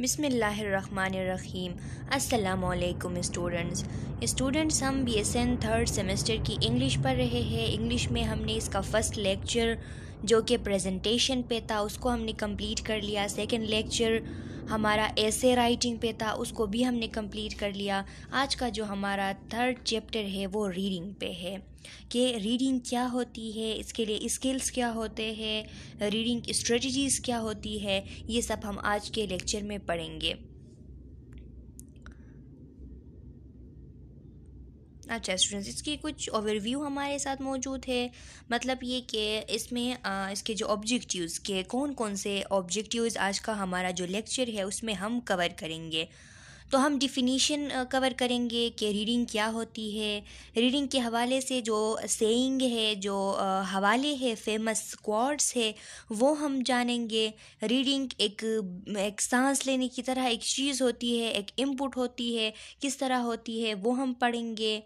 बिसमीम् अल्लाम students students हम B S N third semester की इंग्लिश पढ़ रहे हैं इंग्लिश में हमने इसका फ़र्स्ट लेक्चर जो कि प्रेजेंटेशन पे था उसको हमने कंप्लीट कर लिया सेकंड लेक्चर हमारा ऐसे राइटिंग पे था उसको भी हमने कंप्लीट कर लिया आज का जो हमारा थर्ड चैप्टर है वो रीडिंग पे है कि रीडिंग क्या होती है इसके लिए स्किल्स क्या होते हैं रीडिंग स्ट्रेटजीज़ क्या होती है ये सब हम आज के लेक्चर में पढ़ेंगे अच्छा स्टूडेंट्स इसकी कुछ ओवरव्यू हमारे साथ मौजूद है मतलब ये कि इसमें इसके जो ऑब्जेक्टिव्स के कौन कौन से ऑब्जेक्टिव्स आज का हमारा जो लेक्चर है उसमें हम कवर करेंगे तो हम डिफिनीशन कवर करेंगे कि रीडिंग क्या होती है रीडिंग के हवाले से जो सेइंग है जो हवाले है फेमस क्वाड्स है वो हम जानेंगे रीडिंग एक एक सांस लेने की तरह एक चीज़ होती है एक इनपुट होती है किस तरह होती है वो हम पढ़ेंगे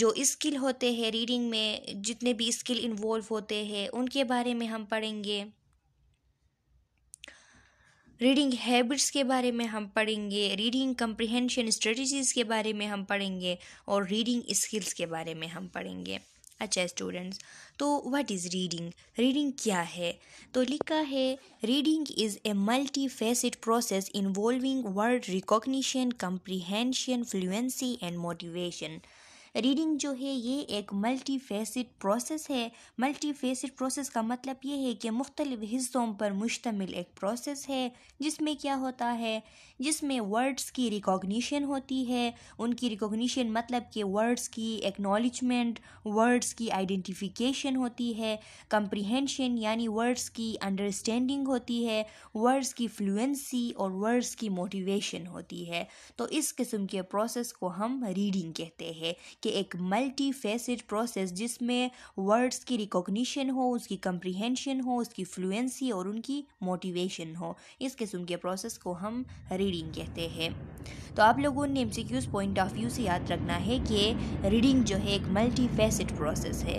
जो स्किल होते हैं रीडिंग में जितने भी स्किल इन्वॉल्व होते हैं उनके बारे में हम पढ़ेंगे रीडिंग हैबिट्स के बारे में हम पढ़ेंगे रीडिंग कम्प्रिहेंशन स्ट्रेटजीज़ के बारे में हम पढ़ेंगे और रीडिंग स्किल्स के बारे में हम पढ़ेंगे अच्छा स्टूडेंट्स तो व्हाट इज़ रीडिंग रीडिंग क्या है तो लिखा है reading is a multi फेसिड process involving word recognition comprehension fluency and motivation reading जो है ये एक मल्टी फेसड प्रोसेस है मल्टी फेसड प्रोसेस का मतलब ये है कि मुख्तलिफ हिस्सों पर मुश्तमिल एक प्रोसेस है जिसमें क्या होता है जिसमें वर्ड्स की रिकॉग्निशन होती है उनकी रिकॉग्निशन मतलब कि वर्ड्स की एक्नॉलेजमेंट वर्ड्स की आइडेंटिफिकेशन होती है कम्प्रीहेंशन यानी वर्ड्स की अंडरस्टैंडिंग होती है वर्ड्स की फ्लुएंसी और वर्ड्स की मोटिवेशन होती है तो इस किस्म के प्रोसेस को हम रीडिंग कहते हैं कि एक मल्टी फेसिड प्रोसेस जिसमें वर्ड्स की रिकॉग्निशन हो उसकी कम्प्रीहेंशन हो उसकी फ्लुएंसी और उनकी मोटिवेशन हो इस किस्म के प्रोसेस को हम रीडिंग रीडिंग कहते हैं तो आप लोगों ने एम पॉइंट ऑफ व्यू से याद रखना है कि रीडिंग जो है एक मल्टीफेसिट प्रोसेस है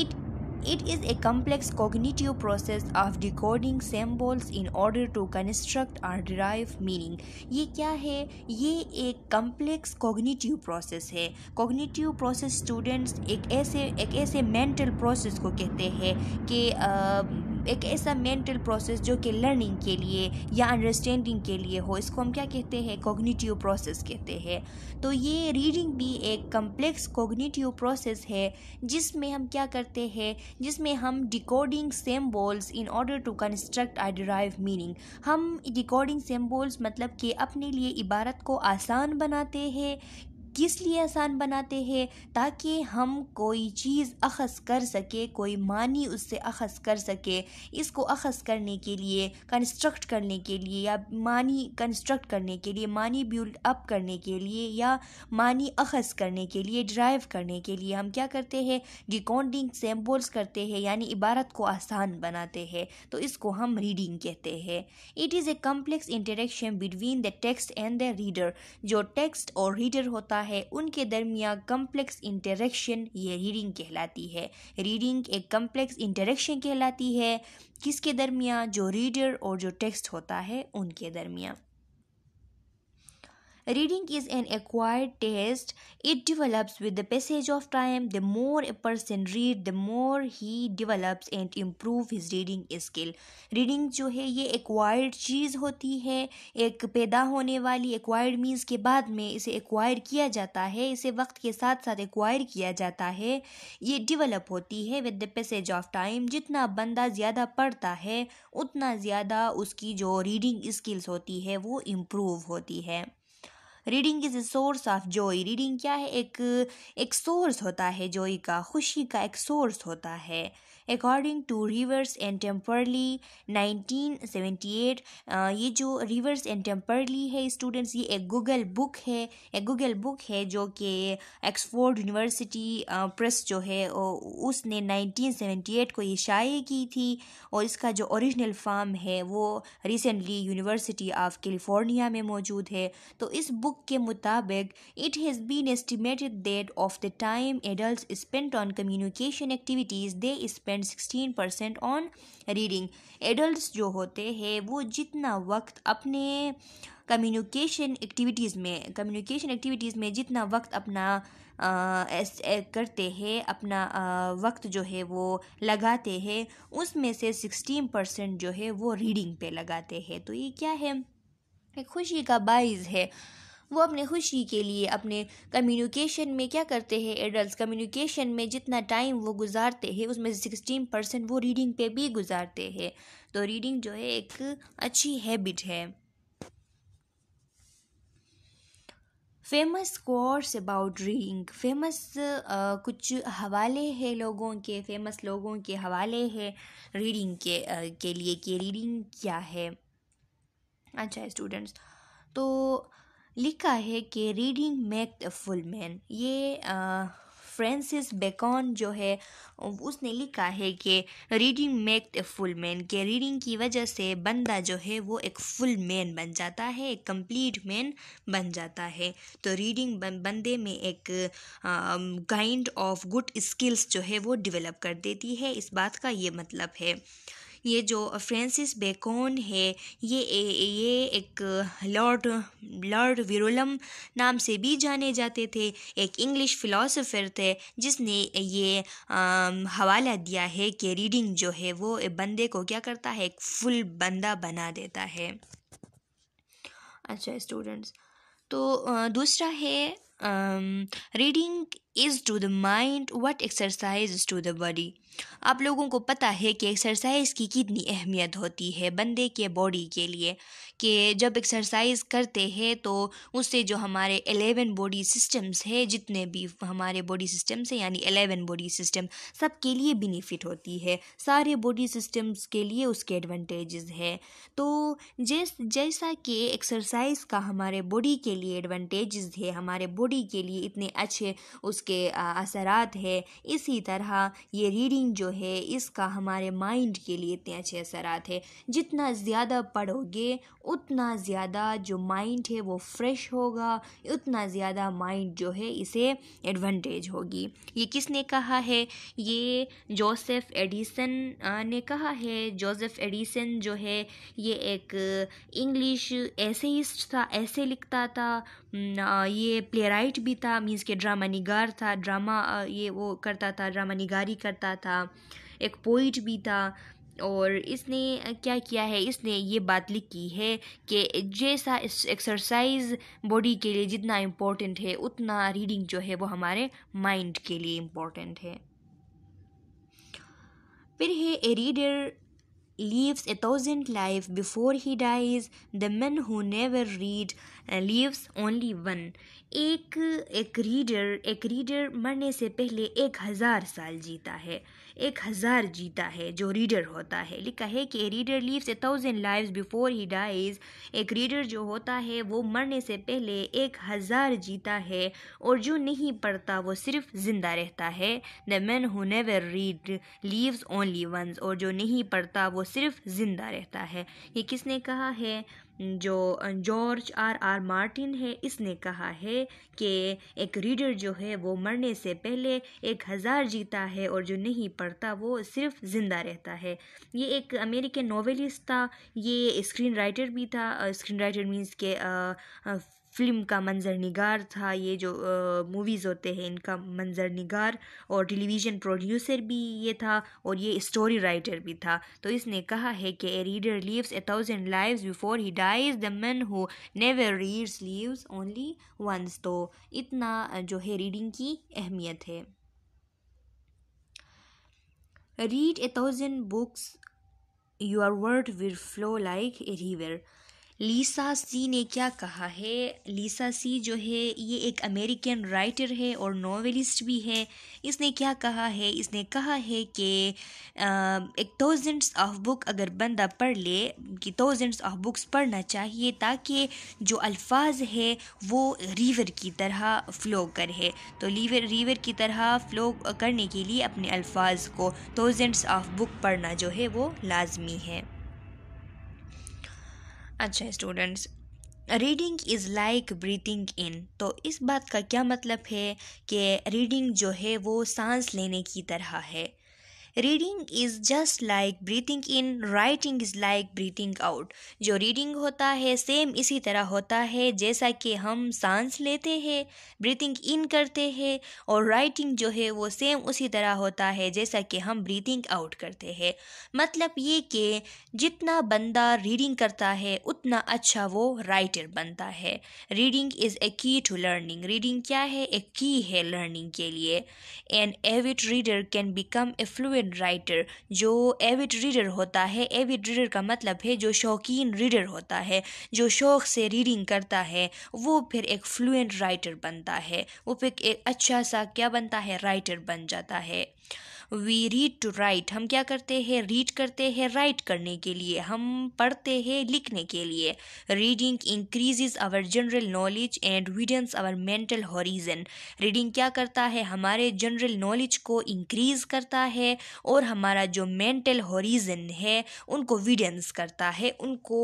it it is a complex cognitive process of decoding symbols in order to construct or derive meaning ये क्या है ये एक कम्प्लेक्स कोगनीटिव प्रोसेस है कोगनीटिव प्रोसेस स्टूडेंट्स एक ऐसे एक ऐसे मेंटल प्रोसेस को कहते हैं कि एक ऐसा मेंटल प्रोसेस जो कि लर्निंग के लिए या अंडरस्टैंडिंग के लिए हो इसको हम क्या कहते हैं कोग्निटिव प्रोसेस कहते हैं तो ये रीडिंग भी एक कम्प्लेक्स कोग्निटिव प्रोसेस है जिसमें हम क्या करते हैं जिसमें हम decoding symbols in order to construct I derive meaning हम डिकोडिंग सेम्बोल्स मतलब कि अपने लिए इबारत को आसान बनाते हैं किस लिए आसान बनाते हैं ताकि हम कोई चीज़ अखस कर सके कोई मानी उससे अखज़ कर सके इसको अखस करने के लिए कंस्ट्रक्ट करने के लिए या मानी कंस्ट्रक्ट करने के लिए मानी बिल्ड अप करने के लिए या मानी अखज़ करने के लिए ड्राइव करने के लिए हम क्या करते हैं डिकॉन्डिंग सैम्बल्स करते हैं यानी इबारत को आसान बनाते हैं तो इसको हम रीडिंग कहते हैं it is a complex interaction between the text and the reader जो टेक्स्ट और रीडर होता है उनके दरमिया कम्प्लेक्स इंटरेक्शन ये रीडिंग कहलाती है रीडिंग एक कम्प्लेक्स इंटरेक्शन कहलाती है किसके दरमिया जो रीडर और जो टेक्स्ट होता है उनके दरमिया Reading is an acquired taste, it develops with the passage of time. The more a person read, the more he develops and improve his reading skill. Reading जो है ये acquired चीज़ होती है एक पैदा होने वाली acquired means के बाद में इसे acquire किया जाता है इसे वक्त के साथ साथ एक्वायर किया जाता है ये डिवेलप होती है with the passage of time जितना बंदा ज़्यादा पढ़ता है उतना ज़्यादा उसकी जो रीडिंग स्किल्स होती है वो इम्प्रूव होती है reading is a source of joy reading क्या है एक एक सोर्स होता है जॉय का खुशी का एक सोर्स होता है according to Rivers and Temperley 1978 ये जो रिवर्स एंड टेम्परली है स्टूडेंट्स ये एक गूगल बुक है एक गूगल बुक है जो कि एक्सफोर्ड यूनिवर्सिटी प्रेस जो है उसने 1978 को ये शाये की थी और इसका जो ओरिजिनल फार्म है वो रिसेंटली यूनिवर्सिटी ऑफ कैलिफोर्निया में मौजूद है तो इस बुक के मुताबिक it has been estimated that of the time adult spent on communication activities they spend and sixteen percent on reading adult जो होते हैं वो जितना वक्त अपने कम्युनिकेशन एक्टिविटीज़ में कम्युनिकेशन एक्टिविटीज़ में जितना वक्त अपना आ, एस, ए, करते हैं अपना आ, वक्त जो है वो लगाते हैं उसमें से सिक्सटीन परसेंट जो है वो रीडिंग पे लगाते हैं तो ये क्या है एक खुशी का बाइज है वो अपने खुशी के लिए अपने कम्युनिकेशन में क्या करते हैं एडल्ट कम्युनिकेशन में जितना टाइम वो गुजारते हैं उसमें सिक्सटीन परसेंट वो रीडिंग पे भी गुजारते हैं तो रीडिंग जो है एक अच्छी हैबिट है famous quotes about reading famous कुछ हवाले हैं लोगों के फेमस लोगों के हवाले हैं रीडिंग के आ, के लिए कि रीडिंग क्या है अच्छा स्टूडेंट्स तो लिखा है कि reading make the full man ये फ्रेंसिस बेकॉन जो है उसने लिखा है कि reading make the full man के रीडिंग की वजह से बंदा जो है वो एक फुल मैन बन जाता है एक कंप्लीट मैन बन जाता है तो रीडिंग बंदे में एक काइंड ऑफ गुड स्किल्स जो है वो डेवलप कर देती है इस बात का ये मतलब है ये जो फ्रेंसिस बेकोन है ये ये एक लॉर्ड लॉर्ड विरोलम नाम से भी जाने जाते थे एक इंग्लिश फ़िलासफ़र थे जिसने ये आ, हवाला दिया है कि रीडिंग जो है वो बंदे को क्या करता है एक फुल बंदा बना देता है अच्छा स्टूडेंट्स तो दूसरा है reading is to the mind what exercise is to the body आप लोगों को पता है कि एक्सरसाइज की कितनी अहमियत होती है बंदे के बॉडी के लिए कि जब एक्सरसाइज करते हैं तो उससे जो हमारे एलेवन बॉडी सिस्टम्स है जितने भी हमारे बॉडी सिस्टम्स हैं यानी एलेवन बॉडी सिस्टम सब के लिए बेनिफिट होती है सारे बॉडी सिस्टम्स के लिए उसके एडवांटेजेस है तो जैस जैसा कि एक्सरसाइज का हमारे बॉडी के लिए एडवांटेजेस है हमारे बॉडी के लिए इतने अच्छे उस के असरात है इसी तरह ये रीडिंग जो है इसका हमारे माइंड के लिए इतने अच्छे असरात है जितना ज़्यादा पढ़ोगे उतना ज़्यादा जो माइंड है वो फ्रेश होगा उतना ज़्यादा माइंड जो है इसे एडवांटेज होगी ये किसने कहा है ये जोसेफ एडिसन ने कहा है जोसेफ एडिसन जो है ये एक इंग्लिश ऐसे था ऐसे लिखता था ये प्ले भी था मीन्स के ड्रामा निगार था ड्रामा ये वो करता था ड्रामा निगारी करता था एक पोइट भी था और इसने क्या किया है इसने ये बात लिखी है कि जैसा एक्सरसाइज बॉडी के लिए जितना इम्पोर्टेंट है उतना रीडिंग जो है वो हमारे माइंड के लिए इम्पोर्टेंट है फिर है a reader lives a thousand lives before he dies the man who never read lives only one एक एक रीडर एक रीडर मरने से पहले एक हज़ार साल जीता है एक हज़ार जीता है जो रीडर होता है लिखा है कि a reader lives a thousand lives before he dies एक रीडर जो होता है वो मरने से पहले एक हज़ार जीता है और जो नहीं पढ़ता वो सिर्फ ज़िंदा रहता है the man who never read lives only once और जो नहीं पढ़ता वो सिर्फ ज़िंदा रहता है ये किसने कहा है जो जॉर्ज आर आर मार्टिन है इसने कहा है कि एक रीडर जो है वो मरने से पहले एक हज़ार जीता है और जो नहीं पढ़ता वो सिर्फ ज़िंदा रहता है ये एक अमेरिकन नावलिस्ट था ये स्क्रीन राइटर भी था स्क्रीन राइटर मीन्स के फ़िल्म का मंज़र निगार था ये जो मूवीज़ होते हैं इनका मंज़र निगार और टेलीविज़न प्रोड्यूसर भी ये था और ये स्टोरी राइटर भी था तो इसने कहा है कि a reader lives a thousand lives before he dies the man who never reads lives only once तो इतना जो है रीडिंग की अहमियत है read a thousand books your word will flow like a river Lisa See ने क्या कहा है लीसा सी जो है ये एक अमेरिकन राइटर है और नॉवेलिस्ट भी है इसने क्या कहा है इसने कहा है कि एक थाउजेंड्स ऑफ बुक अगर बंदा पढ़ ले कि थाउजेंड्स ऑफ बुक्स पढ़ना चाहिए ताकि जो अल्फाज है वो रिवर की तरह फ़्लो करे तो लीवर रिवर की तरह फ़्लो करने के लिए अपने अल्फाज को थाउजेंड्स ऑफ बुक पढ़ना जो है वो लाजमी है अच्छा students reading is like breathing in तो इस बात का क्या मतलब है कि रीडिंग जो है वो सांस लेने की तरह है reading is just like breathing in writing is like breathing out जो रीडिंग होता है सेम इसी तरह होता है जैसा कि हम सांस लेते हैं ब्रीथिंग इन करते हैं और राइटिंग जो है वो सेम उसी तरह होता है जैसा कि हम ब्रीथिंग आउट करते हैं मतलब ये कि जितना बंदा रीडिंग करता है उतना अच्छा वो राइटर बनता है रीडिंग इज़ ए की टू लर्निंग रीडिंग क्या है ए की है लर्निंग के लिए an avid reader can become a fluent avid writer जो एविड रीडर होता है एविड रीडर का मतलब है जो शौकीन रीडर होता है जो शौक़ से रीडिंग करता है वो फिर एक फ्लुएंट राइटर बनता है वो फिर एक अच्छा सा क्या बनता है राइटर बन जाता है वी रीड टू राइट हम क्या करते हैं रीड करते हैं राइट करने के लिए हम पढ़ते हैं लिखने के लिए reading increase our general knowledge and widens our mental horizon reading क्या करता है हमारे जनरल नॉलेज को इंक्रीज करता है और हमारा जो मेंटल हॉरिजन है उनको विडेंस करता है उनको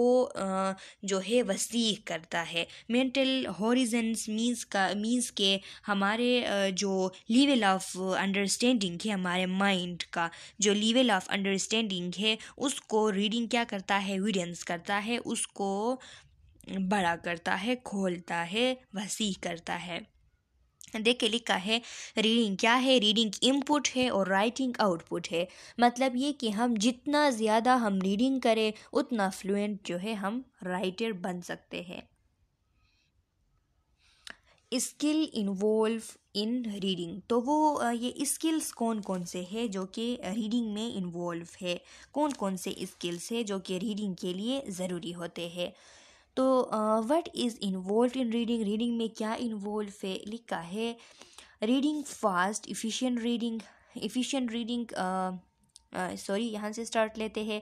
जो है वसी करता है मेंटल हॉरिजन्स मीन्स का मीन्स के हमारे जो लेवल ऑफ अंडरस्टैंडिंग है हमारे माइंड का जो लेवल ऑफ अंडरस्टैंडिंग है उसको रीडिंग क्या करता है विडेंस करता है उसको बड़ा करता है खोलता है वसी करता है देखिए लिखा है रीडिंग क्या है रीडिंग इनपुट है और राइटिंग आउटपुट है मतलब ये कि हम जितना ज़्यादा हम रीडिंग करें उतना फ्लुएंट जो है हम राइटर बन सकते हैं स्किल इन्वॉल्व इन रीडिंग तो वो ये स्किल्स कौन कौन से है जो कि रीडिंग में इन्वॉल्व है कौन कौन से स्किल्स है जो कि रीडिंग के लिए ज़रूरी होते हैं तो what is involve in reading reading में क्या इन्वॉल्व है लिखा है reading fast efficient reading efficient reading sorry uh, यहाँ से स्टार्ट लेते हैं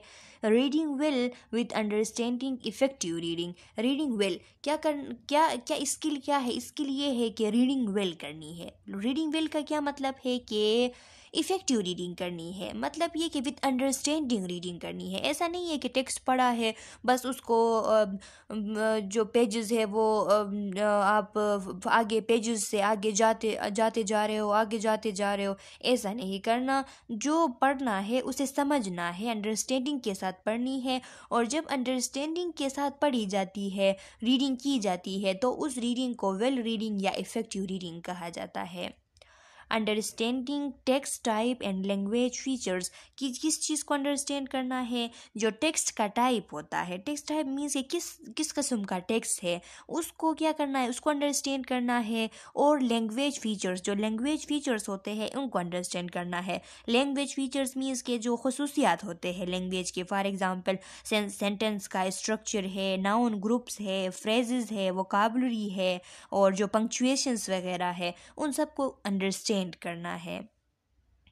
reading well with understanding effective reading reading well क्या कर क्या क्या स्किल क्या है स्किल ये है कि रीडिंग वेल करनी है रीडिंग वेल का क्या मतलब है कि इफेक्टिव रीडिंग करनी है मतलब ये कि विद अंडरस्टैंडिंग रीडिंग करनी है ऐसा नहीं है कि टेक्स्ट पढ़ा है बस उसको जो पेजेस है वो आप आगे पेजेस से आगे जाते जाते जा रहे हो आगे जाते जा रहे हो ऐसा नहीं करना जो पढ़ना है उसे समझना है अंडरस्टैंडिंग के साथ पढ़नी है और जब अंडरस्टैंडिंग के साथ पढ़ी जाती है रीडिंग की जाती है तो उस रीडिंग को वेल रीडिंग या इफ़ेक्टिव रीडिंग कहा जाता है understanding text type and language features कि किस चीज़ को अंडरस्टैंड करना है जो टेक्स्ट का टाइप होता है टेक्स्ट टाइप मीन्स ये किस किस कस्म का टेक्स्ट है उसको क्या करना है उसको अंडरस्टैंड करना है और लैंग्वेज फीचर्स जो लैंग्वेज फीचर्स होते हैं उनको अंडरस्टैंड करना है लैंग्वेज फीचर्स मीन्स के जो खसूसियात होते हैं लैंग्वेज के फॉर एग्ज़ाम्पल सेंटेंस का स्ट्रक्चर है नाउन ग्रुप्स है फ्रेजेज़ है वोकाबलरी है और जो पंक्चुएशंस वगैरह है उन सबको अंडरस्टैंड एक्सप्लेन करना है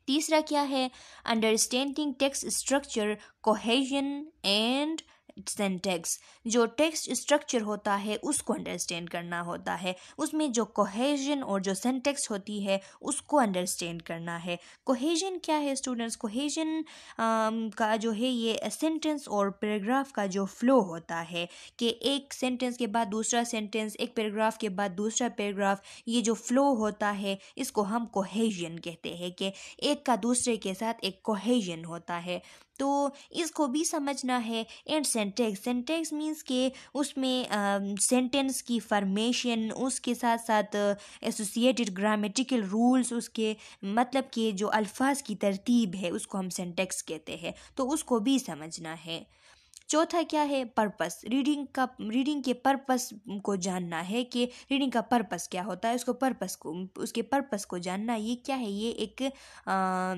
तीसरा क्या है understanding text structure cohesion and syntax जो टेक्स्ट स्ट्रक्चर होता है उसको अंडरस्टैंड करना होता है उसमें जो कोहेजन और जो सेंटेक्स होती है उसको अंडरस्टैंड करना है कोहेजन क्या है स्टूडेंट्स कोहेजन का जो है ये सेंटेंस और पैराग्राफ का जो फ्लो होता है कि एक सेंटेंस के बाद दूसरा सेंटेंस एक पैराग्राफ के बाद दूसरा पैराग्राफ ये जो फ्लो होता है इसको हम कोहेजन कहते हैं कि एक का दूसरे के साथ एक कोहेजन होता है तो इसको भी समझना है एंड सेंटेक्स सेंटेक्स मीन्स के उसमें सेंटेंस की फॉर्मेशन उसके साथ साथ एसोसिएटेड ग्रामेटिकल रूल्स उसके मतलब के जो अल्फाज की तरतीब है उसको हम सेंटेक्स कहते हैं तो उसको भी समझना है चौथा क्या है पर्पस रीडिंग का रीडिंग के पर्पस को जानना है कि रीडिंग का पर्पस क्या होता है उसको पर्पस को उसके पर्पस को जानना ये क्या है ये एक आ,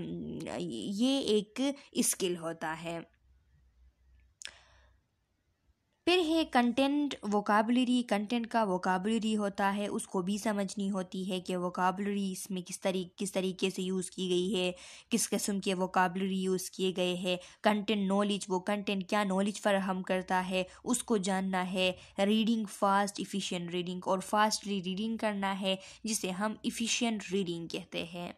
ये एक स्किल होता है फिर है कंटेंट वोकाबलरी कंटेंट का वोकाबलरी होता है उसको भी समझनी होती है कि वोकाबलरी इसमें किस तरी किस तरीके से यूज़ की गई है किस किस्म के वोकाबलरी यूज़ किए गए हैं कंटेंट नॉलेज वो कंटेंट क्या नॉलेज फराहम करता है उसको जानना है रीडिंग फास्ट इफ़िशेंट रीडिंग और फास्टली रीडिंग करना है जिसे हम इफ़िशेंट रीडिंग कहते हैं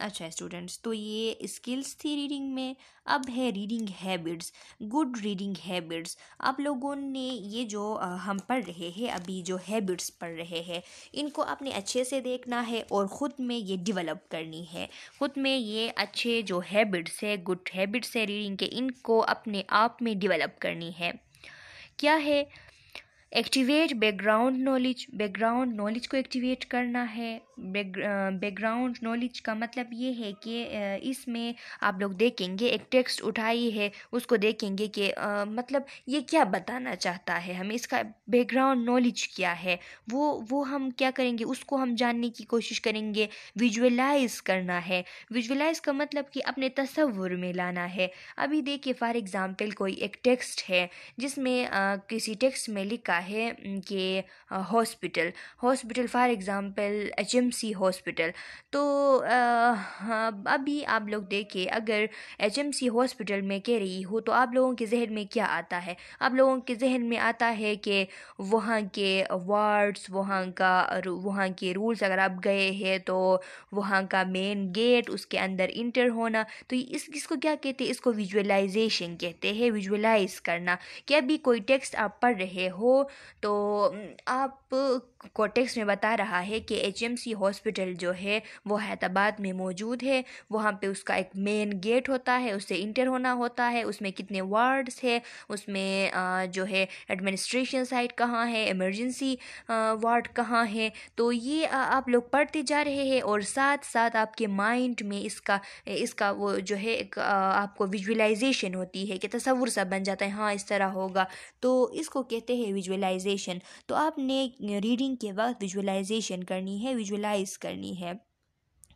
अच्छा स्टूडेंट्स तो ये स्किल्स थी रीडिंग में अब है reading habits good reading habits आप लोगों ने ये जो हम पढ़ रहे हैं अभी जो हैबिट्स पढ़ रहे हैं इनको आपने अच्छे से देखना है और ख़ुद में ये डेवलप करनी है ख़ुद में ये अच्छे जो हैबिट्स है गुड हैबिट्स है रीडिंग के इनको अपने आप में डिवेलप करनी है क्या है activate background knowledge background knowledge को एक्टिवेट करना है बैकग्राउंड नॉलेज का मतलब ये है कि इसमें आप लोग देखेंगे एक टेक्स्ट उठाई है उसको देखेंगे कि मतलब ये क्या बताना चाहता है हमें इसका बैकग्राउंड नॉलेज क्या है वो वो हम क्या करेंगे उसको हम जानने की कोशिश करेंगे विजुअलाइज करना है विजुअलाइज का मतलब कि अपने तस्वुर में लाना है अभी देखिए फॉर एग्ज़ाम्पल कोई एक टेक्स्ट है जिसमें किसी टेक्स्ट में लिखा है ये hospital hospital for example H M C hospital तो हाँ, अभी आप लोग देखें अगर एच एम सी हॉस्पिटल में कह रही हो तो आप लोगों के जहन में क्या आता है आप लोगों के जहन में आता है कि वहाँ के वार्ड्स वहाँ का वहाँ के रूल्स अगर आप गए हैं तो वहाँ का मेन गेट उसके अंदर इंटर होना तो इस इसको क्या कहते हैं इसको विजुअलाइजेशन कहते हैं विजुअलाइज करना कि अभी कोई टेक्स्ट आप पढ़ रहे हो तो आप कोटेक्स में बता रहा है कि एचएमसी हॉस्पिटल जो है वो हैदराबाद में मौजूद है वहाँ पे उसका एक मेन गेट होता है उससे इंटर होना होता है उसमें कितने वार्ड्स है उसमें जो है एडमिनिस्ट्रेशन साइड कहाँ है इमरजेंसी वार्ड कहाँ है तो ये आप लोग पढ़ते जा रहे हैं और साथ साथ आपके माइंड में इसका इसका वो जो है एक आपको विजुअलाइजेशन होती है कि तस्वुर सा बन जाता है हाँ इस तरह होगा तो इसको कहते हैं विजुअलाइजेशन तो आपने रीडिंग के वक्त विजुअलाइजेशन करनी है विजुअलाइज करनी है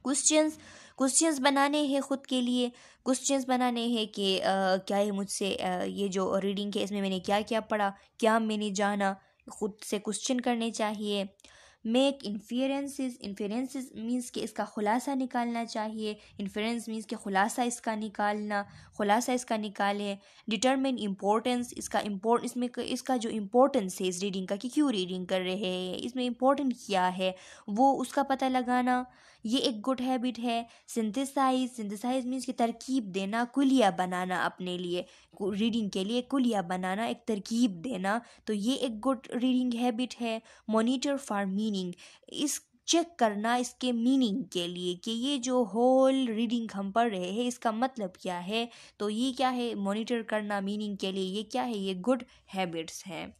क्वेश्चंस क्वेश्चंस बनाने हैं ख़ुद के लिए क्वेश्चंस बनाने हैं कि क्या है मुझसे ये जो रीडिंग है इसमें मैंने क्या क्या पढ़ा क्या मैंने जाना खुद से क्वेश्चन करने चाहिए मेक इन्फेरेंसेस इन्फेरेंसेस मीन्स के इसका ख़ुलासा निकालना चाहिए इन्फेरेंस मीन्स के ख़ुलासा इसका निकालना ख़ुलासा इसका निकालें डिटरमिन इम्पोर्टेंस इसका इम्पोर्ट इसमें इसका जो इम्पोर्टेंस है इस रीडिंग का कि क्यों रीडिंग कर रहे हैं इसमें इम्पोर्टेंट क्या है वो उसका पता लगाना ये एक गुड हैबिट है सिंथेसाइज सिंथेसाइज मीन्स की तरकीब देना कुलिया बनाना अपने लिए रीडिंग के लिए कुलिया बनाना एक तरकीब देना तो ये एक गुड रीडिंग हैबिट है मोनिटर फॉर मीनिंग इस चेक करना इसके मीनिंग के लिए कि ये जो होल रीडिंग हम पढ़ रहे हैं इसका मतलब क्या है तो ये क्या है मॉनिटर करना मीनिंग के लिए ये क्या है ये गुड हैबिट्स हैं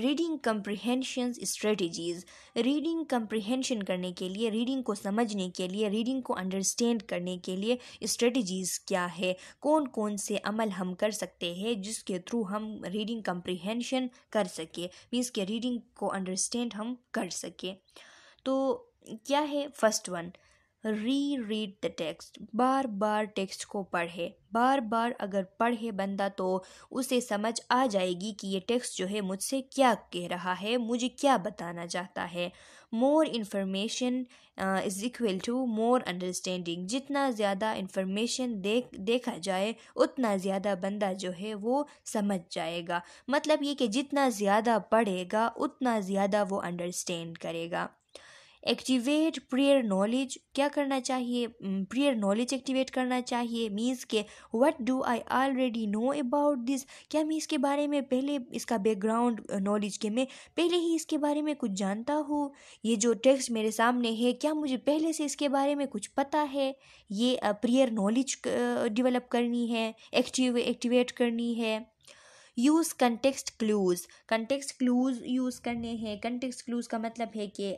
reading comprehension strategies reading comprehension करने के लिए रीडिंग को समझने के लिए रीडिंग को अंडरस्टैंड करने के लिए स्ट्रेटजीज़ क्या है कौन कौन से अमल हम कर सकते हैं जिसके थ्रू हम रीडिंग कम्प्रीहेंशन कर सके मीन्स के रीडिंग को अंडरस्टैंड हम कर सके तो क्या है first one reread the text बार बार टेक्स्ट को पढ़े बार बार अगर पढ़े बंदा तो उसे समझ आ जाएगी कि ये टेक्स्ट जो है मुझसे क्या कह रहा है मुझे क्या बताना चाहता है more information is equal to more understanding जितना ज़्यादा इन्फॉर्मेशन देख देखा जाए उतना ज़्यादा बंदा जो है वो समझ जाएगा मतलब ये कि जितना ज़्यादा पढ़ेगा उतना ज़्यादा वो अंडरस्टैंड करेगा एक्टिवेट प्रेयर नॉलेज क्या करना चाहिए प्रेयर नॉलेज एक्टिवेट करना चाहिए मीन्स के what do I already know about this क्या मैं इसके बारे में पहले इसका बैकग्राउंड नॉलेज के मैं पहले ही इसके बारे में कुछ जानता हूँ ये जो टेक्स्ट मेरे सामने है क्या मुझे पहले से इसके बारे में कुछ पता है ये प्रेयर नॉलेज डिवेलप करनी है एक्टिव एक्टिवेट करनी है use context clues context clues use करने हैं कंटेक्सट क्लूज़ का मतलब है कि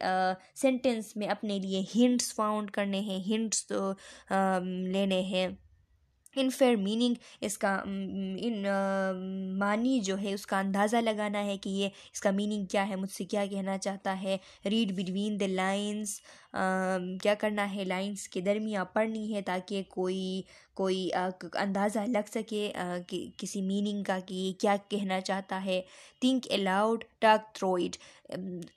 सेंटेंस में अपने लिए हिंट्स फाउंड करने हैं हिंट्स तो लेने हैं इन फेयर मीनिंग इसका इन आ, मानी जो है उसका अंदाज़ा लगाना है कि ये इसका मीनिंग क्या है मुझसे क्या कहना चाहता है रीड बिटवीन द लाइन्स क्या करना है लाइंस के दरमियाँ पढ़नी है ताकि कोई कोई अंदाज़ा लग सके कि किसी मीनिंग का कि ये क्या कहना चाहता है think aloud talk through it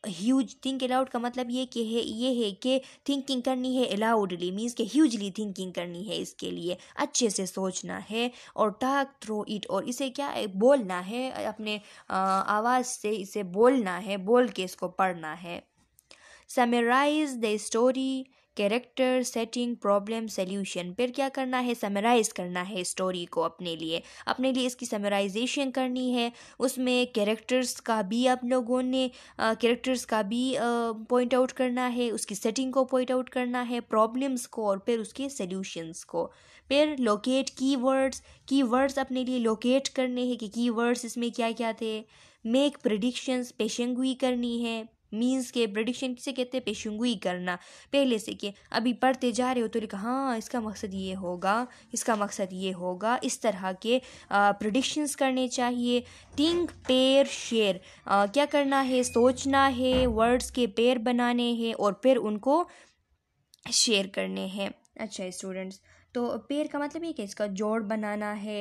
huge think aloud का मतलब ये कि है ये है कि थिंकिंग करनी है अलाउडली मीन्स के ह्यूजली थिंकिंग करनी है इसके लिए अच्छे से सोचना है और टक थ्रो इट और इसे क्या बोलना है अपने आवाज़ से इसे बोलना है बोल के इसको पढ़ना है summarize the story character setting problem solution फिर क्या करना है समराइज़ करना है स्टोरी को अपने लिए अपने लिए इसकी समराइजेशन करनी है उसमें कैरेक्टर्स का भी आप लोगों ने कैरेक्टर्स का भी पॉइंट आउट करना है उसकी सेटिंग को पॉइंट आउट करना है प्रॉब्लम्स को और फिर उसके सोल्यूशंस को फिर लोकेट की वर्ड्स की वर्ड्स अपने लिए लोकेट करने हैं कि वर्ड्स इसमें क्या क्या थे मेक प्रडिक्शंस पेशेंगुई करनी है मीन्स के प्रडिक्शन किसे कहते हैं पेशुंगुई करना पहले से कि अभी पढ़ते जा रहे हो तो लिखा हाँ इसका मकसद ये होगा इसका मकसद ये होगा इस तरह के प्रडिक्शंस करने चाहिए थिंक पेयर शेयर क्या करना है सोचना है वर्ड्स के पेयर बनाने हैं और फिर उनको शेयर करने हैं अच्छा स्टूडेंट्स तो पेड़ का मतलब ये कि इसका जोड़ बनाना है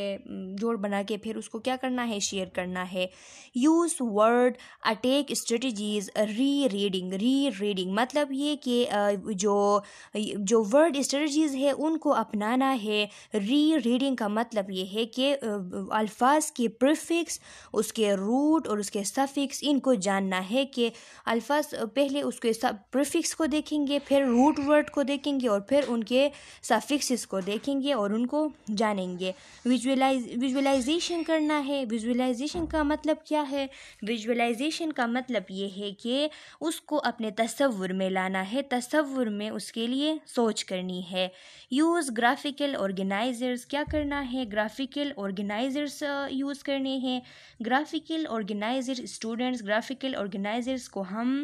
जोड़ बना के फिर उसको क्या करना है शेयर करना है use word attack strategies rereading rereading मतलब ये कि uh, जो जो वर्ड स्ट्रेटजीज है उनको अपनाना है री रीडिंग का मतलब ये है कि uh, अल्फाज के प्रिफिक्स उसके रूट और उसके सफिक्स इनको जानना है कि अल्फाज uh, पहले उसके प्रिफिक्स को देखेंगे फिर रूट वर्ड को देखेंगे और फिर उनके सफिक्स को को देखेंगे और उनको जानेंगे विजुअलाइज विजुअलाइजेशन करना है विजुअलाइजेशन का मतलब क्या है विजुअलाइजेशन का मतलब ये है कि उसको अपने तस्वुर में लाना है तस्वुर में उसके लिए सोच करनी है यूज़ ग्राफिकल ऑर्गेनाइजर्स क्या करना है ग्राफिकल ऑर्गेनाइजर्स यूज़ करने हैं graphical organizer students graphical organizers को हम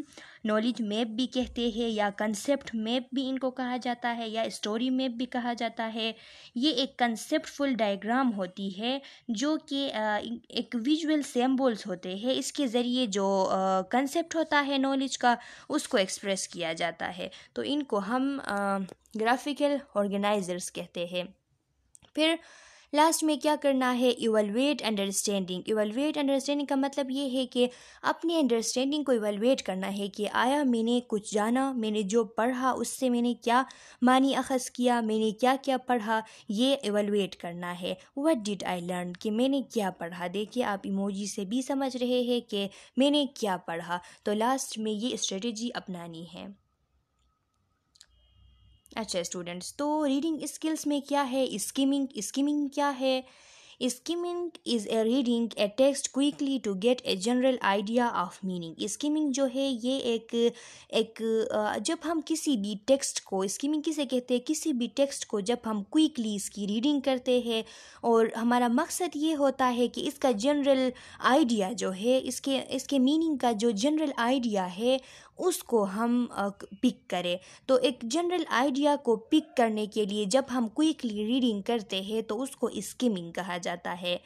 नॉलेज मैप भी कहते हैं या कंसेप्ट मैप भी इनको कहा जाता है या स्टोरी मैप भी कहा जाता है ये एक कंसेप्टफुल डायग्राम होती है जो कि एक विजुअल सेम्बल्स होते हैं इसके ज़रिए जो कंसेप्ट होता है नॉलेज का उसको एक्सप्रेस किया जाता है तो इनको हम ग्राफिकल ऑर्गेनाइजर्स कहते हैं फिर लास्ट में क्या करना है इवेलुएट अंडरस्टैंडिंग इवेलुएट अंडरस्टैंडिंग का मतलब ये है कि अपनी अंडरस्टैंडिंग को इवेलुएट करना है कि आया मैंने कुछ जाना मैंने जो पढ़ा उससे मैंने क्या मानी अखज़ किया मैंने क्या क्या पढ़ा ये इवेलुएट करना है वट डिड आई लर्न कि मैंने क्या पढ़ा देखिए आप इमोजी से भी समझ रहे हैं कि मैंने क्या पढ़ा तो लास्ट में ये स्ट्रेटजी अपनानी है अच्छा स्टूडेंट्स तो रीडिंग स्किल्स में क्या है स्कीमिंग स्कीमिंग क्या है skimming is a reading a text quickly to get a general idea of meaning skimming जो है ये एक एक जब हम किसी भी टेक्स्ट को स्कीमिंग किसे कहते हैं किसी भी टेक्स्ट को जब हम क्विकली इसकी रीडिंग करते हैं और हमारा मकसद ये होता है कि इसका जनरल आइडिया जो है इसके इसके मीनिंग का जो जनरल आइडिया है उसको हम पिक करें तो एक जनरल आइडिया को पिक करने के लिए जब हम क्विकली रीडिंग करते हैं तो उसको स्किमिंग कहा जाता है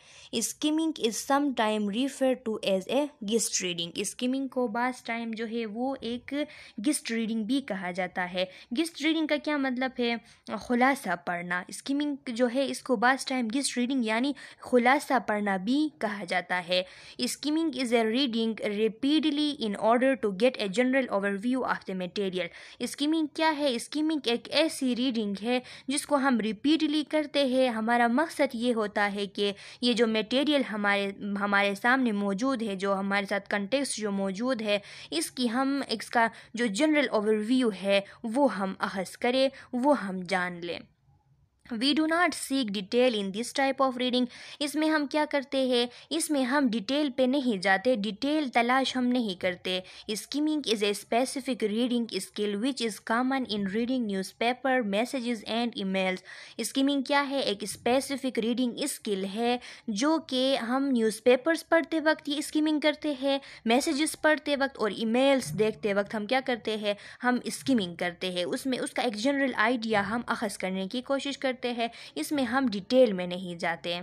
skimming is some time refer to as a gist reading skimming को बास टाइम जो है वो एक गिस्ट रीडिंग भी कहा जाता है गिस्ट रीडिंग का क्या मतलब है खुलासा पढ़ना स्किमिंग जो है इसको बास टाइम गिस्ट रीडिंग यानी खुलासा पढ़ना भी कहा जाता है skimming is a reading rapidly in order to get a general general overview of the material skimming क्या है स्कीमिंग एक ऐसी रीडिंग है जिसको हम रिपीटली करते हैं हमारा मकसद ये होता है कि ये जो मटेरियल हमारे हमारे सामने मौजूद है जो हमारे साथ कंटेक्स जो मौजूद है इसकी हम इसका जो जनरल ओवरव्यू है वो हम अहस करें वो हम जान लें we do not seek detail in this type of reading इसमें हम क्या करते हैं इसमें हम डिटेल पे नहीं जाते डिटेल तलाश हम नहीं करते skimming is a specific reading skill which is common in reading newspaper messages and emails skimming क्या है एक स्पेसिफिक रीडिंग स्किल है जो कि हम न्यूज़ पेपर्स पढ़ते वक्त ये स्कीमिंग करते हैं मैसेजेस पढ़ते वक्त और ईमेल्स देखते वक्त हम क्या करते हैं हम स्कीमिंग करते हैं उसमें उसका एक जनरल आइडिया हम अखज़ करने की कोशिश करते करते हैं इसमें हम डिटेल में नहीं जाते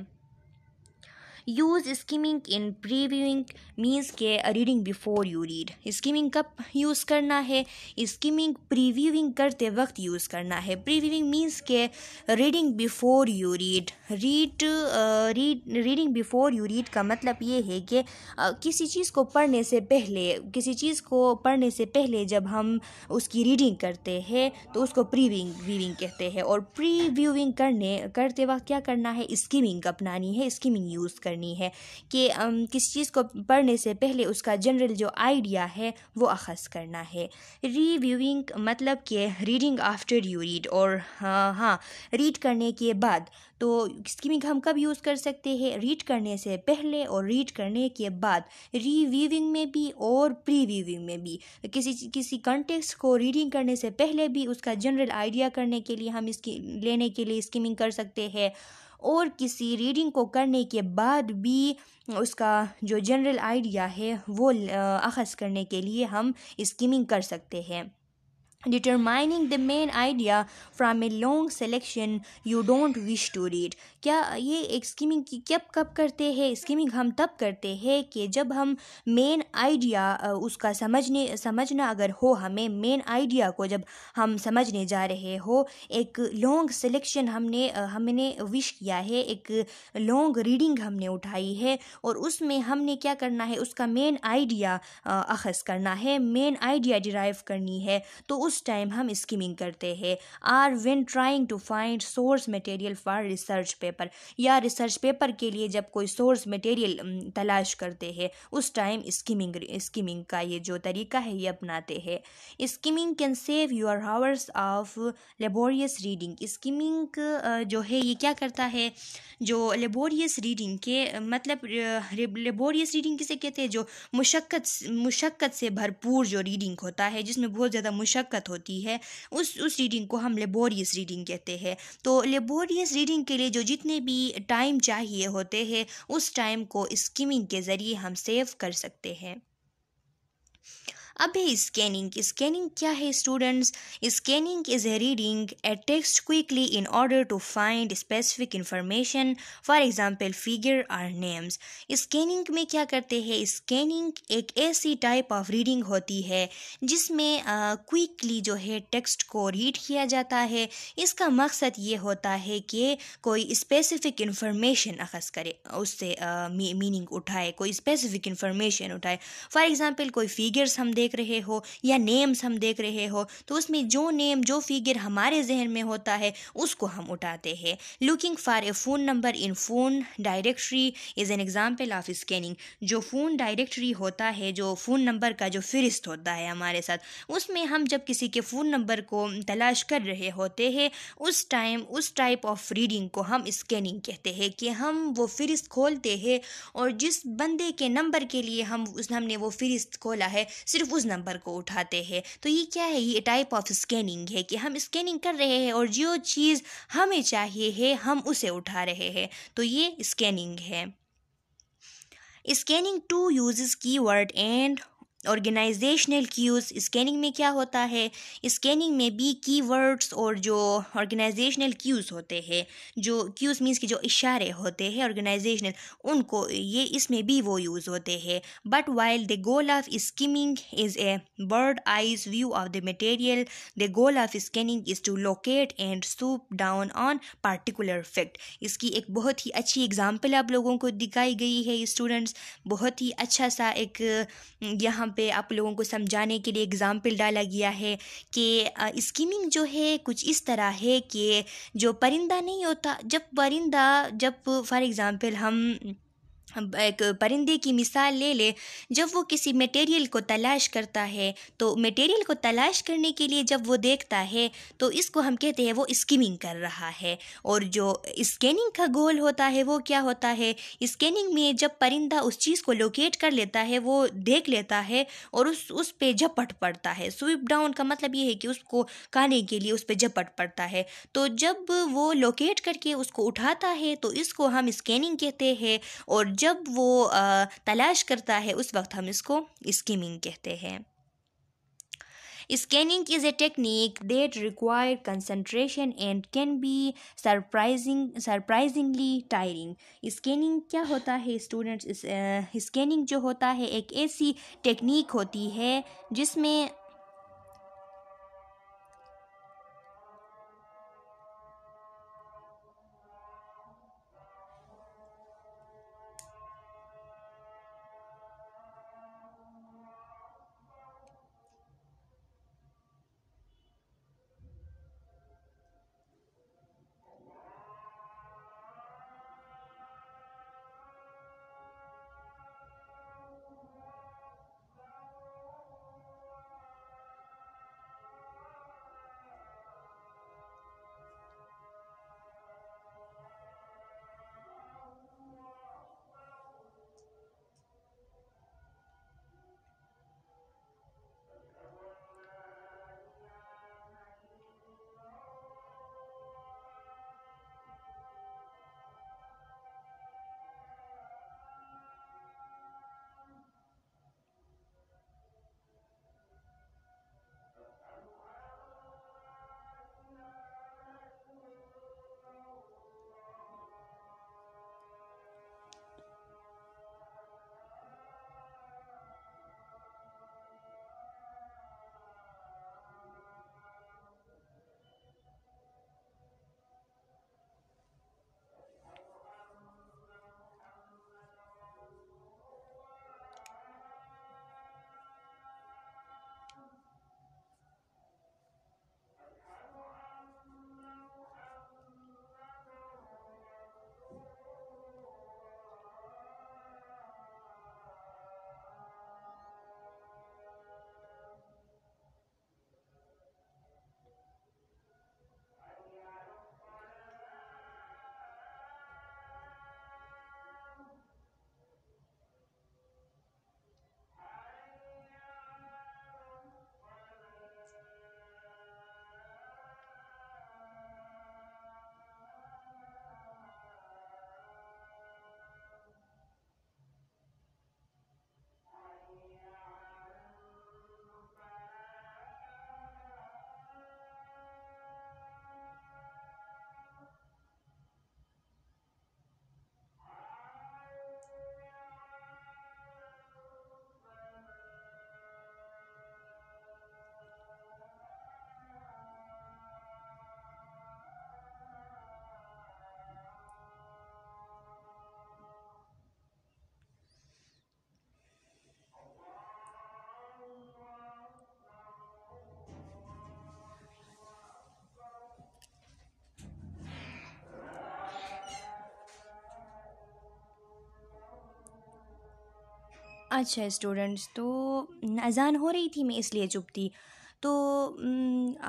use skimming in previewing means के reading before you read skimming कब यूज़ करना है स्कीमिंग प्रीव्यूइंग करते वक्त यूज़ करना है प्रीव्यूइंग मीन्स के reading before you read read reading before you read का मतलब ये है कि uh, किसी चीज़ को पढ़ने से पहले किसी चीज़ को पढ़ने से पहले जब हम उसकी रीडिंग करते हैं तो उसको प्रीव्यूइंग कहते हैं और प्रीव्यूइंग करने करते वक्त क्या करना है स्कीमिंग अपनानी है स्कीमिंग यूज़ कर करनी है कि किस चीज़ को पढ़ने से पहले उसका जनरल जो आइडिया है वो अखज़ करना है रिव्यूइंग मतलब कि रीडिंग आफ्टर यू रीड और हाँ हाँ रीड करने के बाद तो स्कीमिंग हम कब यूज़ कर सकते हैं रीड करने से पहले और रीड करने के बाद रिव्यूइंग में भी और प्रीव्यूइंग में भी किसी किसी कंटेक्स्ट को रीडिंग करने से पहले भी उसका जनरल आइडिया करने के लिए हम इसकी लेने के लिए स्कीमिंग कर सकते हैं और किसी रीडिंग को करने के बाद भी उसका जो जनरल आइडिया है वो अखज़ करने के लिए हम स्कीमिंग कर सकते हैं determining the main idea from a long selection you don't wish to read क्या ये एक स्कीमिंग की कब कब करते हैं स्कीमिंग हम तब करते हैं कि जब हम मेन आइडिया उसका समझने समझना अगर हो हमें मेन आइडिया को जब हम समझने जा रहे हो एक लॉन्ग सिलेक्शन हमने हमने विश किया है एक लॉन्ग रीडिंग हमने उठाई है और उसमें हमने क्या करना है उसका मेन आइडिया अखज़ करना है मेन आइडिया डिराइव करनी है तो उस उस टाइम हम स्कीमिंग करते हैं or when trying to find source material for research paper या रिसर्च पेपर के लिए जब कोई सोर्स मटेरियल तलाश करते हैं उस टाइम स्कीमिंग स्कीमिंग का ये जो तरीका है ये अपनाते हैं skimming can save your hours of laborious reading skimming जो है ये क्या करता है जो लेबोरियस रीडिंग के मतलब लेबोरियस रीडिंग किसे कहते हैं जो मुशक्क़त मुशक्क़त से भरपूर जो रीडिंग होता है जिसमें बहुत ज़्यादा मुशक्क़त दिक्कत होती है उस उस रीडिंग को हम लेबोरियस रीडिंग कहते हैं तो लेबोरियस रीडिंग के लिए जो जितने भी टाइम चाहिए होते हैं उस टाइम को स्कीमिंग के ज़रिए हम सेव कर सकते हैं अब है स्कैनिंग स्कैनिंग क्या है students scanning is a reading a text quickly in order to find specific information for example figure और नेम्स स्कैनिंग में क्या करते हैं स्कैनिंग एक ऐसी टाइप ऑफ रीडिंग होती है जिसमें क्विकली uh, जो है टेक्स्ट को रीड किया जाता है इसका मकसद ये होता है कि कोई स्पेसिफिक इंफॉर्मेशन अखज़ करे उससे मीनिंग uh, उठाए कोई स्पेसिफिक इंफॉर्मेशन उठाए फॉर एग्ज़ाम्पल कोई फिगर्स हम देख देख रहे हो या नेम्स हम देख रहे हो तो उसमें जो नेम जो फिगर हमारे जहन में होता है उसको हम उठाते हैं looking for a phone number in phone directory is an example of scanning जो फ़ोन डायरेक्टरी होता है जो फ़ोन नंबर का जो फहरिस्त होता है हमारे साथ उसमें हम जब किसी के फ़ोन नंबर को तलाश कर रहे होते हैं उस टाइम उस टाइप ऑफ रीडिंग को हम स्कैनिंग कहते हैं कि हम वो फहरिस्त खोलते हैं और जिस बंदे के नंबर के लिए हम उस हमने वो फहरिस्त खोला है सिर्फ उस नंबर को उठाते हैं तो ये क्या है ये टाइप ऑफ स्कैनिंग है कि हम स्कैनिंग कर रहे हैं और जो चीज़ हमें चाहिए है हम उसे उठा रहे हैं तो ये स्कैनिंग है scanning to key keyword and organizational cues scanning में क्या होता है स्कैनिंग में भी कीवर्ड्स और जो ऑर्गेनाइजेशनल क्यूज़ होते हैं जो क्यूज़ मीन्स के जो इशारे होते हैं ऑर्गेनाइजेशनल उनको ये इसमें भी वो यूज़ होते हैं but while the goal of skimming is a bird eyes view of the material the goal of scanning is to locate and swoop down on particular fact इसकी एक बहुत ही अच्छी एग्ज़ाम्पल आप लोगों को दिखाई गई है स्टूडेंट्स बहुत ही अच्छा सा एक यहाँ पे आप लोगों को समझाने के लिए एग्ज़ाम्पल डाला गया है कि स्कीमिंग जो है कुछ इस तरह है कि जो परिंदा नहीं होता जब परिंदा जब फॉर एग्ज़ाम्पल हम एक परिंदे की मिसाल ले ले जब वो किसी मटेरियल को तलाश करता है तो मटेरियल को तलाश करने के लिए जब वो देखता है तो इसको हम कहते हैं वो स्किमिंग कर रहा है और जो स्कैनिंग का गोल होता है वो क्या होता है स्कैनिंग में जब परिंदा उस चीज़ को लोकेट कर लेता है वो देख लेता है और उस उस पर झपट पड़ता है स्वीप डाउन का मतलब ये है कि उसको खाने के लिए उस पर झपट पड़ता है तो जब वो लोकेट करके उसको उठाता है तो इसको हम स्कैनिंग कहते हैं और जब वो तलाश करता है उस वक्त हम इसको स्कीमिंग कहते हैं scanning is a technique that require concentration and can be surprising surprisingly tiring scanning क्या होता है स्टूडेंट्स स्कैनिंग जो होता है एक ऐसी टेक्निक होती है जिसमें अच्छा स्टूडेंट्स तो अजान हो रही थी मैं इसलिए चुप थी तो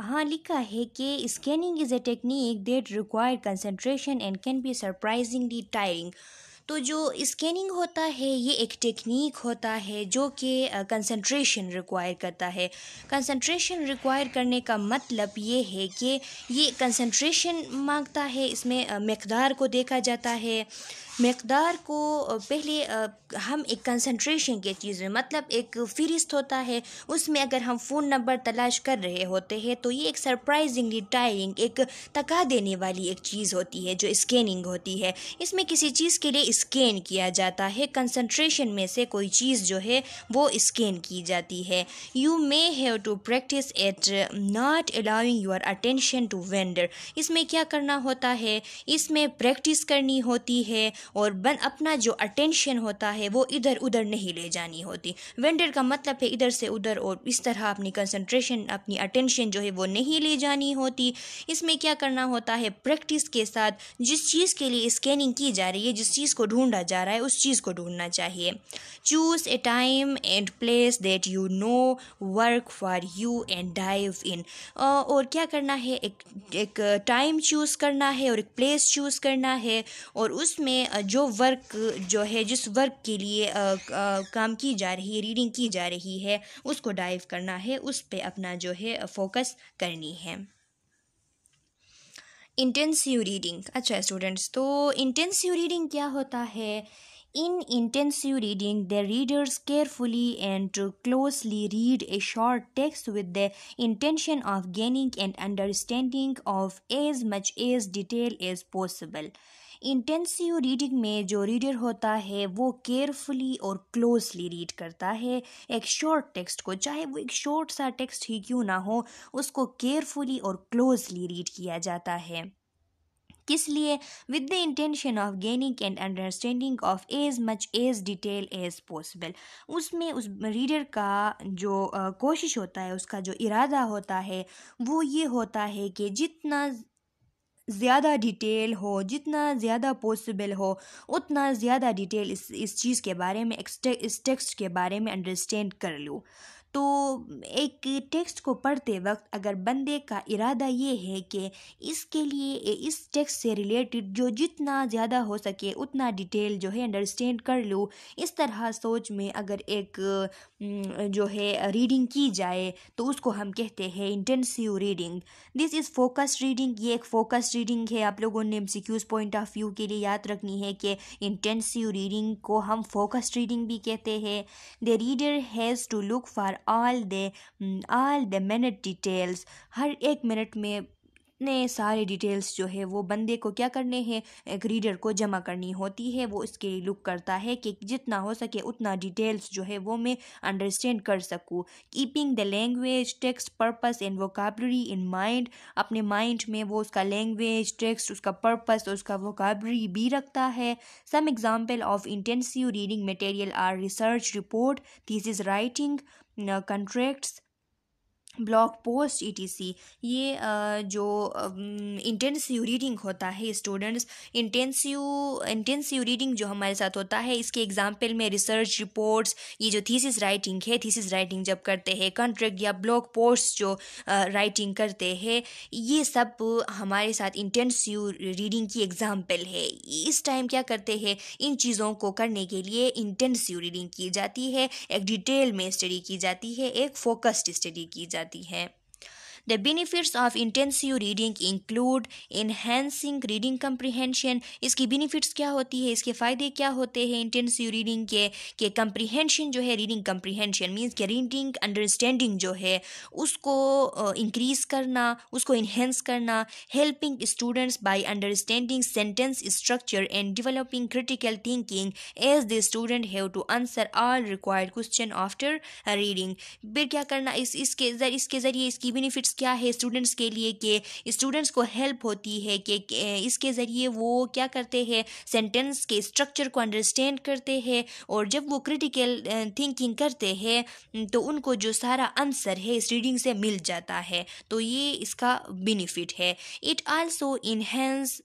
हाँ लिखा है कि scanning is a technique that require concentration and can be surprisingly tiring तो जो स्कैनिंग होता है ये एक टेक्निक होता है जो कि कंसंट्रेशन रिक्वायर करता है कंसंट्रेशन रिक्वायर करने का मतलब ये है कि ये कंसंट्रेशन मांगता है इसमें मकदार को देखा जाता है मकदार को पहले हम एक कंसंट्रेशन के चीज़ में मतलब एक फहरिस्त होता है उसमें अगर हम फ़ोन नंबर तलाश कर रहे होते हैं तो ये एक सरप्राइजिंगली टायरिंग एक तका देने वाली एक चीज़ होती है जो स्कैनिंग होती है इसमें किसी चीज़ के लिए स्कैन किया जाता है कंसंट्रेशन में से कोई चीज़ जो है वो स्कैन की जाती है you may have to practise at not allowing your attention to wander इसमें क्या करना होता है इसमें प्रैक्टिस करनी होती है और बन अपना जो अटेंशन होता है वो इधर उधर नहीं ले जानी होती वेंडर का मतलब है इधर से उधर और इस तरह अपनी कंसंट्रेशन अपनी अटेंशन जो है वो नहीं ले जानी होती इसमें क्या करना होता है प्रैक्टिस के साथ जिस चीज़ के लिए स्कैनिंग की जा रही है जिस चीज़ को ढूंढा जा रहा है उस चीज़ को ढूंढना चाहिए choose a time and place that you know work for you and dive in और क्या करना है एक एक टाइम चूज़ करना है और एक प्लेस चूज़ करना है और उसमें जो वर्क जो है जिस वर्क के लिए काम की जा रही है रीडिंग की जा रही है उसको डाइव करना है उस पर अपना जो है फोकस करनी है इंटेंसिव रीडिंग अच्छा स्टूडेंट्स तो इंटेंसिव रीडिंग क्या होता है in intensive reading the readers carefully and closely read a short text with the intention of gaining and understanding of as much as detail as possible intensive reading में जो reader होता है वो carefully और closely read करता है एक short text को चाहे वो एक शॉर्ट सा टेक्स्ट ही क्यों ना हो उसको केयरफुली और क्लोजली रीड किया जाता है किस लिए with the intention of gaining and understanding of as much as detail as possible उसमें उस रीडर का जो कोशिश होता है उसका जो इरादा होता है वो ये होता है कि जितना ज़्यादा डिटेल हो जितना ज़्यादा पॉसिबल हो उतना ज़्यादा डिटेल इस इस चीज़ के बारे में इस टेक्स्ट के बारे में अंडरस्टैंड कर लूँ तो एक टेक्स्ट को पढ़ते वक्त अगर बंदे का इरादा ये है कि इसके लिए इस टेक्स्ट से रिलेटेड जो जितना ज़्यादा हो सके उतना डिटेल जो है अंडरस्टैंड कर लो इस तरह सोच में अगर एक जो है रीडिंग की जाए तो उसको हम कहते हैं intensive reading this is focus reading ये एक फोकस रीडिंग है आप लोगों ने एम पॉइंट ऑफ व्यू के लिए याद रखनी है कि इंटेंसिव रीडिंग को हम फोकस रीडिंग भी कहते हैं the reader has to look for all the mm, all the minute details हर एक मिनट में ने सारे डिटेल्स जो है वो बंदे को क्या करने हैं एक रीडर को जमा करनी होती है वो इसके लिए लुक करता है कि जितना हो सके उतना डिटेल्स जो है वो मैं अंडरस्टैंड कर सकूँ keeping the language text purpose and vocabulary in mind अपने माइंड में वो उसका लैंग्वेज टेक्स्ट उसका पर्पस उसका वोकाबलरी भी रखता है some example of intensive reading material are research report thesis writing contracts blog post e e ये जो इंटेंसिव रीडिंग होता है स्टूडेंट्स इंटेंसिव इंटेंसिव रीडिंग जो हमारे साथ होता है इसके एग्जाम्पल में रिसर्च रिपोर्ट्स ये जो थीसिस राइटिंग है थीसिस राइटिंग जब करते हैं कॉन्ट्रैक्ट या ब्लॉग पोस्ट जो राइटिंग करते हैं ये सब हमारे साथ इंटेंसिव रीडिंग की एग्जाम्पल है इस टाइम क्या करते हैं इन चीज़ों को करने के लिए इंटेंसिव रीडिंग की जाती है एक डिटेल में स्टडी की जाती है एक फोकस्ड स्टडी की जाती जाती है The benefits of intensive reading include enhancing reading comprehension. इसकी बेनिफिट्स क्या होती है इसके फ़ायदे क्या होते हैं इंटेंसिव रीडिंग के कि comprehension जो है रीडिंग comprehension means के रीडिंग understanding जो है उसको इंक्रीज़ करना उसको enhance करना helping students by understanding sentence structure and developing critical thinking as the student have to answer all required question after reading फिर क्या करना इस इसके इसके ज़रिए इसकी benefits क्या है स्टूडेंट्स के लिए कि स्टूडेंट्स को हेल्प होती है कि इसके ज़रिए वो क्या करते हैं सेंटेंस के स्ट्रक्चर को अंडरस्टैंड करते हैं और जब वो क्रिटिकल थिंकिंग करते हैं तो उनको जो सारा आंसर है इस रीडिंग से मिल जाता है तो ये इसका बेनिफिट है it also enhance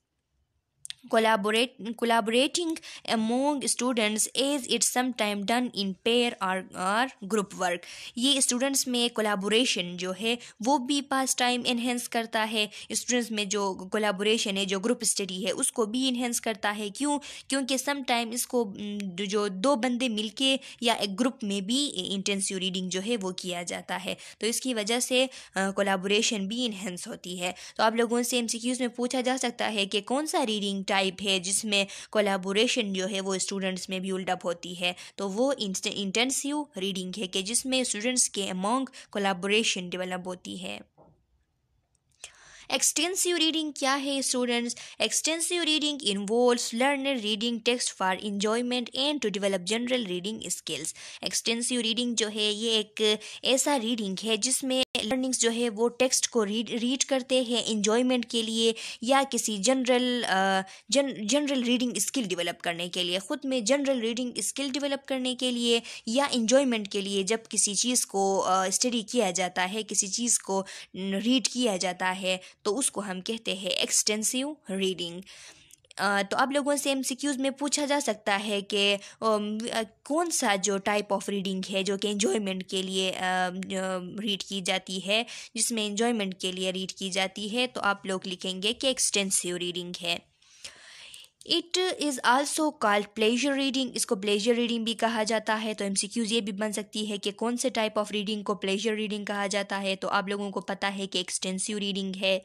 collaborate, collaborating among students as it sometimes done in pair or, or group work ye students mein collaboration jo hai wo bhi past time enhance karta hai students mein jo collaboration hai jo group study hai usko bhi enhance करता है क्यों क्योंकि sometime इसको jo do bande milke ya ek group mein bhi intensive reading जो है वो किया जाता है तो इसकी वजह से collaboration bhi enhance hoti hai to aap logon se mcqs mein pucha ja sakta hai ki kaun sa reading type type है जिसमें कोलाबोरेशन जो है वो स्टूडेंट्स में उल्टअप होती है तो वो इंटेंसिव रीडिंग है कि जिसमें स्टूडेंट्स के अमोंग कोलाबोरेशन डेवलप होती है एक्सटेंसिव रीडिंग क्या है students extensive reading involve learner reading text for enjoyment and to develop general reading skills extensive reading जो है ये एक ऐसा रीडिंग है जिसमें लर्निंग्स जो है वो टेक्स्ट को रीड रीड करते हैं इंजॉयमेंट के लिए या किसी general general reading skill develop करने के लिए ख़ुद में जनरल रीडिंग स्किल डेवलप करने के लिए या इंजॉयमेंट के लिए जब किसी चीज़ को स्टडी किया जाता है किसी चीज़ को रीड किया जाता है तो उसको हम कहते हैं एक्सटेंसिव रीडिंग तो आप लोगों से एम में पूछा जा सकता है कि कौन सा जो टाइप ऑफ रीडिंग है जो कि इन्जॉयमेंट के लिए रीड की जाती है जिसमें इन्जॉयमेंट के लिए रीड की जाती है तो आप लोग लिखेंगे कि एक्सटेंसिव रीडिंग है it is also called pleasure reading इसको प्लेजर रीडिंग भी कहा जाता है तो एम सी क्यूज़ ये भी बन सकती है कि कौन से टाइप ऑफ रीडिंग को प्लेजर रीडिंग कहा जाता है तो आप लोगों को पता है कि एक्सटेंसिव रीडिंग है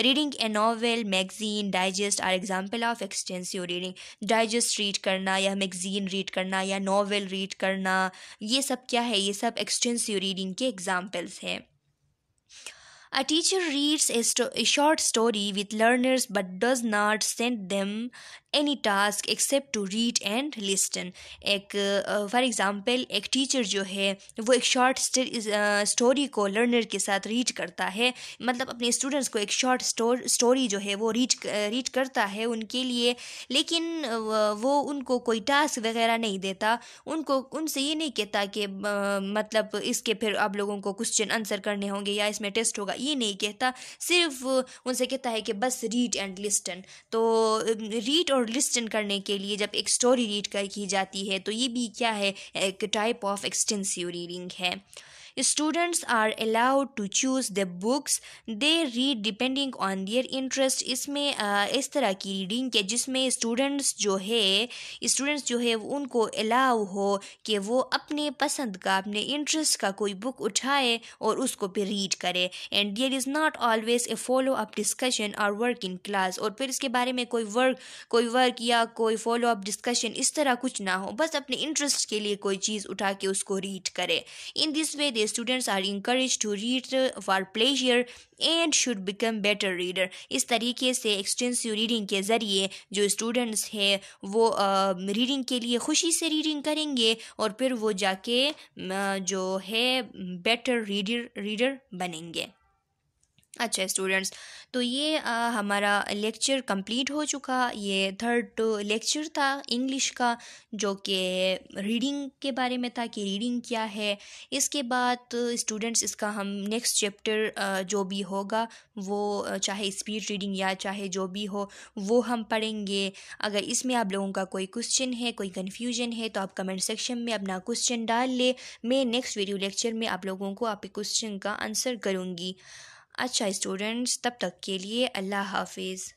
reading a novel magazine digest are example of extensive reading digest read करना या मैगजीन रीड करना या नावल रीड करना ये सब क्या है ये सब एक्सटेंसिव रीडिंग के एग्ज़ाम्पल्स हैं A teacher reads a, sto- a short story with learners but does not send them any task except to read and listen एक फॉर एग्जांपल एग्ज़ाम्पल एक टीचर जो है वो एक शॉर्ट स्टोरी को learner के साथ रीड करता है मतलब अपने स्टूडेंट्स को एक शॉर्ट स्टोरी जो है वो रीड रीड करता है उनके लिए लेकिन वो उनको कोई टास्क वगैरह नहीं देता उनको उनसे ये नहीं कहता कि मतलब इसके फिर आप लोगों को क्वेश्चन आंसर करने होंगे या इसमें टेस्ट होगा ये नहीं कहता सिर्फ उनसे कहता है कि बस रीड एंड लिस्टन तो रीड और और लिस्टन करने के लिए जब एक स्टोरी रीड कर की जाती है तो ये भी क्या है एक टाइप ऑफ एक्सटेंसिव रीडिंग है students are allowed to choose the books they read depending on their interest इसमें इस तरह की रीडिंग के जिसमें स्टूडेंट्स जो है स्टूडेंट्स जो है उनको अलाउ हो कि वो अपने पसंद का अपने इंटरेस्ट का कोई बुक उठाए और उसको फिर रीड करे and there is not always a follow up discussion और वर्क इन क्लास और फिर इसके बारे में कोई वर्क कोई वर्क या कोई फॉलो अप डिस्कशन इस तरह कुछ ना हो बस अपने इंटरेस्ट के लिए कोई चीज़ उठा के उसको रीड करे in this way the students are encourage to read for pleasure and should become better reader इस तरीके से एक्सटेंसिव रीडिंग के ज़रिए जो स्टूडेंट्स हैं वो रीडिंग uh, के लिए खुशी से रीडिंग करेंगे और फिर वो जाके uh, जो है बेटर रीडर रीडर बनेंगे अच्छा स्टूडेंट्स तो ये आ, हमारा लेक्चर कंप्लीट हो चुका ये थर्ड लेक्चर था इंग्लिश का जो कि रीडिंग के बारे में था कि रीडिंग क्या है इसके बाद स्टूडेंट्स इसका हम नेक्स्ट चैप्टर जो भी होगा वो चाहे स्पीड रीडिंग या चाहे जो भी हो वो हम पढ़ेंगे अगर इसमें आप लोगों का कोई क्वेश्चन है कोई कन्फ्यूजन है तो आप कमेंट सेक्शन में अपना क्वेश्चन डाल ले मैं नेक्स्ट वीडियो लेक्चर में आप लोगों को आपके क्वेश्चन का आंसर करूँगी अच्छा स्टूडेंट्स तब तक के लिए अल्लाह हाफिज़